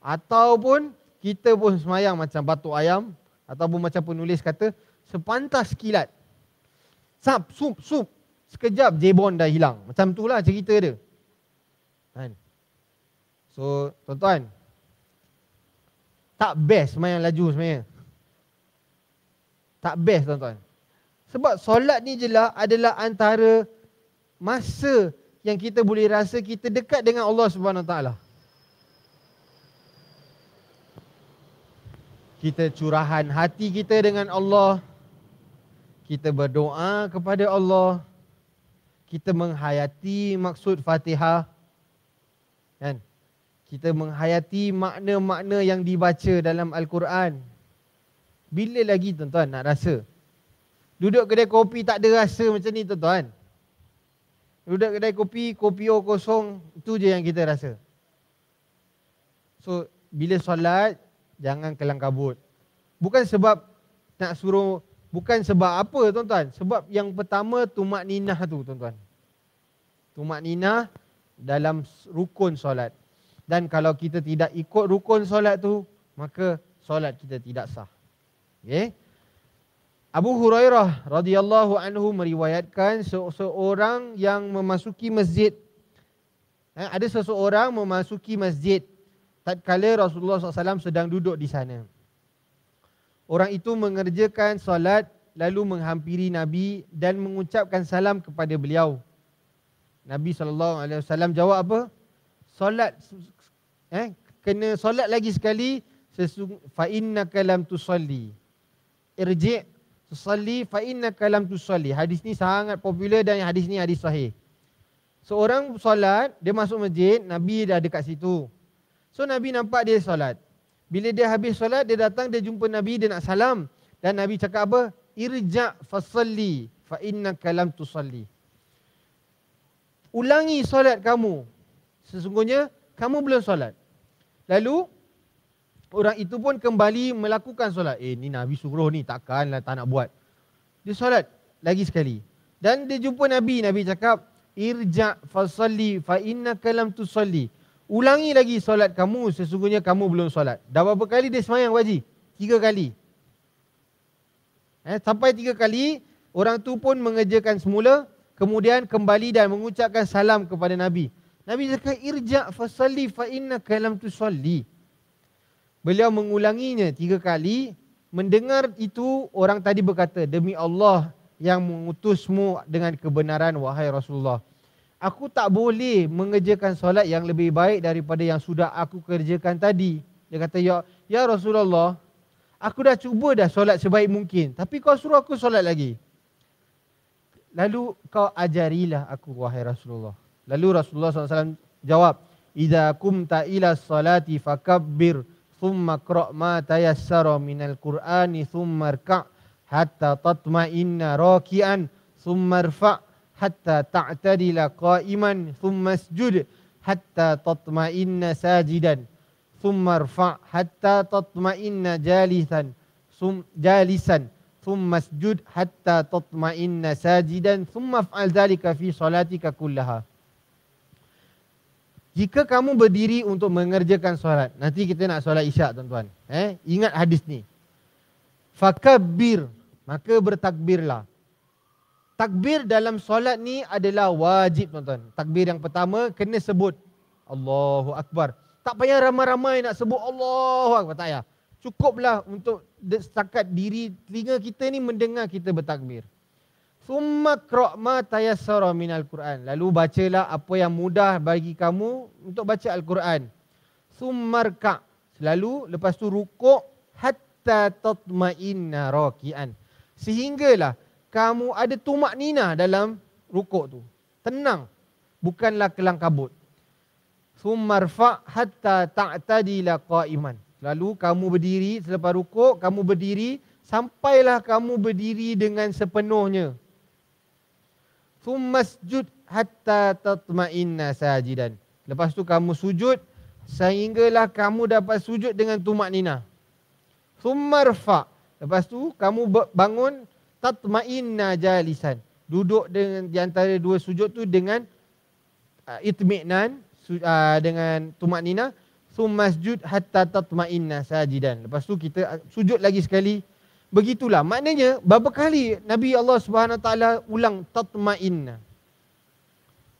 [SPEAKER 1] Ataupun kita pun semayang macam batu ayam. Ataupun macam penulis kata sepantas kilat. Sap, sup, sup. Sekejap jebon dah hilang. Macam tu lah cerita dia. Kan? So, tuan-tuan. Tak best semayang laju semayang. Tak best tuan-tuan. Sebab solat ni jelah adalah antara masa yang kita boleh rasa kita dekat dengan Allah Subhanahu taala. Kita curahan hati kita dengan Allah. Kita berdoa kepada Allah. Kita menghayati maksud Fatihah. Kan? Kita menghayati makna-makna yang dibaca dalam Al-Quran. Bila lagi tuan-tuan nak rasa? Duduk kedai kopi tak ada rasa macam ni tuan-tuan. Duduk kedai kopi, kopi o kosong, itu je yang kita rasa. So, bila solat, jangan kelang kabut. Bukan sebab nak suruh, bukan sebab apa tuan-tuan. Sebab yang pertama, tumak ninah tu tuan-tuan. Tumak ninah dalam rukun solat. Dan kalau kita tidak ikut rukun solat tu, maka solat kita tidak sah. Okay. Abu Hurairah radhiyallahu anhu meriwayatkan seseorang yang memasuki masjid. Eh, ada seseorang memasuki masjid tatkala Rasulullah SAW sedang duduk di sana. Orang itu mengerjakan salat lalu menghampiri Nabi dan mengucapkan salam kepada beliau. Nabi saw jawab apa? salat eh kena salat lagi sekali sesung fa innaka lam tusalli irji' tusalli fa innaka lam tusalli. Hadis ni sangat popular dan hadis ni hadis sahih. Seorang so, solat, dia masuk masjid, Nabi dah dekat situ. So Nabi nampak dia solat. Bila dia habis solat, dia datang, dia jumpa Nabi, dia nak salam. Dan Nabi cakap apa? Irja' fasalli fa innaka lam tusalli. Ulangi solat kamu. Sesungguhnya, kamu belum solat. Lalu, orang itu pun kembali melakukan solat. Eh ni Nabi suruh ni takkanlah tak nak buat. Dia solat lagi sekali. Dan dia jumpa Nabi, Nabi cakap, "Irja fasalli fa'inna kalam tu tusalli." Ulangi lagi solat kamu, sesungguhnya kamu belum solat. Dah berapa kali dia semayang Haji? Tiga kali. Eh, sampai tiga kali, orang tu pun mengerjakan semula, kemudian kembali dan mengucapkan salam kepada Nabi. Nabi cakap, "Irja fasalli fa innaka lam tusalli." Beliau mengulanginya tiga kali. Mendengar itu orang tadi berkata, Demi Allah yang mengutusmu dengan kebenaran wahai Rasulullah. Aku tak boleh mengerjakan solat yang lebih baik daripada yang sudah aku kerjakan tadi. Dia kata, Ya, ya Rasulullah, aku dah cuba dah solat sebaik mungkin. Tapi kau suruh aku solat lagi. Lalu kau ajarilah aku wahai Rasulullah. Lalu Rasulullah SAW jawab, Ida kumta ila salati fakabbir thumma qra' ma tayassara min al-Qur'ani thumma irka' hatta tatma'inna raki'an thumma irfa' hatta ta'tadila qa'iman thumma sjud hatta tatma'inna sajidan thumma irfa' hatta tatma'inna jalisan thum jalisan thumma sjud hatta tatma'inna sajidan thumma af'al dhalika fi salatika kullaha jika kamu berdiri untuk mengerjakan solat, nanti kita nak solat Isyak tuan-tuan. Eh, ingat hadis ni. Fakabir, maka bertakbirlah. Takbir dalam solat ni adalah wajib tuan-tuan. Takbir yang pertama kena sebut Allahu Akbar. Tak payah ramai-ramai nak sebut Allahu Akbar tak payah. Cukuplah untuk setakat diri telinga kita ni mendengar kita bertakbir. Summa qra' ma tayassara minal Quran. Lalu bacalah apa yang mudah bagi kamu untuk baca Al-Quran. Summarka. Selalu lepas tu rukuk hatta tatma'inna raki'an. Sehinggalah kamu ada tumak nina dalam rukuk tu. Tenang. Bukanlah kelang kabut. Summarfa hatta ta'tadila qa'iman. Lalu kamu berdiri selepas rukuk, kamu berdiri sampailah kamu berdiri dengan sepenuhnya Thummasjud hatta tatma'inna sajidan. Lepas tu kamu sujud sehinggalah kamu dapat sujud dengan tumak nina. Thummarfa. Lepas tu kamu bangun tatma'inna jalisan. Duduk dengan di antara dua sujud tu dengan uh, itmi'nan su, uh, dengan tumak nina. Thummasjud hatta tatma'inna sajidan. Lepas tu kita ah, sujud lagi sekali begitulah. Maknanya berapa kali Nabi Allah Subhanahu taala ulang tatmainna.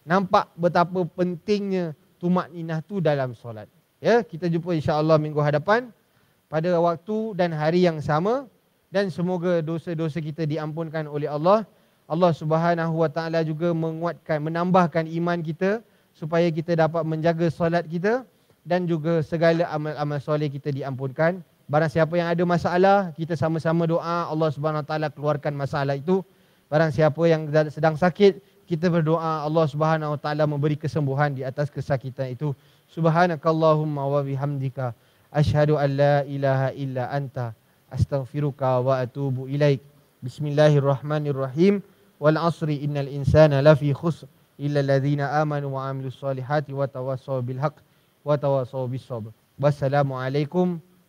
[SPEAKER 1] Nampak betapa pentingnya tumakninah tu dalam solat. Ya, kita jumpa insya-Allah minggu hadapan pada waktu dan hari yang sama dan semoga dosa-dosa kita diampunkan oleh Allah. Allah Subhanahu Wa Taala juga menguatkan menambahkan iman kita supaya kita dapat menjaga solat kita dan juga segala amal-amal soleh kita diampunkan. Barang siapa yang ada masalah, kita sama-sama doa Allah Subhanahu taala keluarkan masalah itu. Barang siapa yang sedang sakit, kita berdoa Allah Subhanahu taala memberi kesembuhan di atas kesakitan itu. Subhanakallahumma wa bihamdika asyhadu an la ilaha illa anta astaghfiruka wa atubu ilaik. Bismillahirrahmanirrahim. Wal asri innal insana lafi khusr illa alladhina amanu wa amilus salihati wa tawassaw bil haqq wa tawassaw bis sabr. Wassalamualaikum